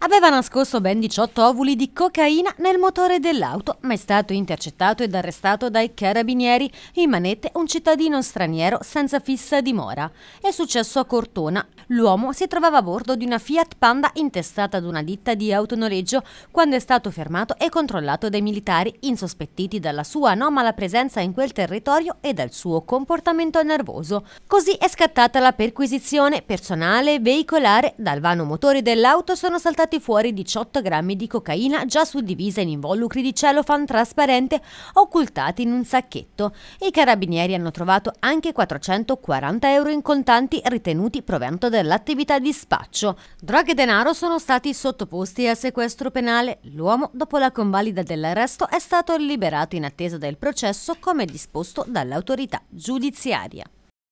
aveva nascosto ben 18 ovuli di cocaina nel motore dell'auto, ma è stato intercettato ed arrestato dai carabinieri in manette un cittadino straniero senza fissa dimora. È successo a Cortona. L'uomo si trovava a bordo di una Fiat Panda intestata ad una ditta di autonoleggio quando è stato fermato e controllato dai militari, insospettiti dalla sua anomala presenza in quel territorio e dal suo comportamento nervoso. Così è scattata la perquisizione personale e veicolare. Dal vano motore dell'auto sono saltati saltati fuori 18 grammi di cocaina già suddivisa in involucri di cellofan trasparente occultati in un sacchetto. I carabinieri hanno trovato anche 440 euro in contanti ritenuti provento dell'attività di spaccio. Droghe e denaro sono stati sottoposti a sequestro penale. L'uomo, dopo la convalida dell'arresto, è stato liberato in attesa del processo come disposto dall'autorità giudiziaria.